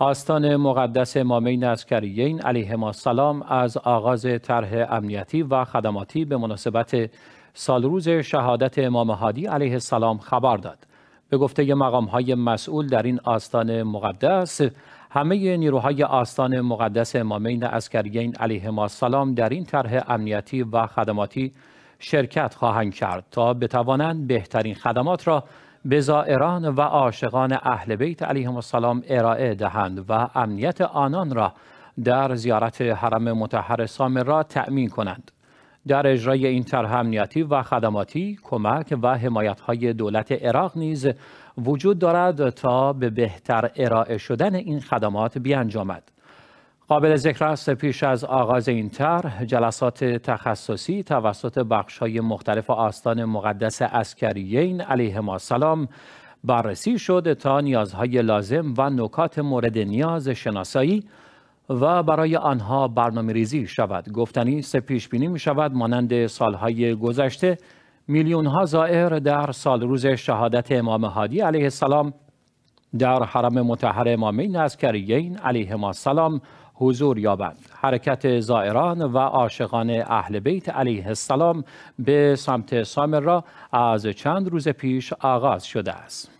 آستان مقدس امامین علیه ما سلام از آغاز طرح امنیتی و خدماتی به مناسبت سالروز شهادت امام هادی علیه السلام خبر داد. به گفته مقام های مسئول در این آستان مقدس همه نیروهای آستان مقدس کریین علیه ما سلام در این طرح امنیتی و خدماتی شرکت خواهند کرد تا بتوانند بهترین خدمات را به زائران و عاشقان اهل بیت علیهم السلام ارائه دهند و امنیت آنان را در زیارت حرم متحر سامر را تأمین کنند. در اجرای این طرح امنیتی و خدماتی کمک و حمایت های دولت عراق نیز وجود دارد تا به بهتر ارائه شدن این خدمات بیانجامد. قابل ذکر است پیش از آغاز این طرح جلسات تخصصی توسط بخش های مختلف آستان مقدس اسکریین ما سلام بررسی شد تا نیازهای لازم و نکات مورد نیاز شناسایی و برای آنها برنامه ریزی شود گفتنی است پیش بینی می شود مانند سالهای گذشته میلیون ها زائر در سال روز شهادت امام هادی علیه السلام در حرم متحر امامین اسکریین ما سلام حضور یابند حرکت زائران و عاشقان اهل بیت علیه السلام به سمت سامر را از چند روز پیش آغاز شده است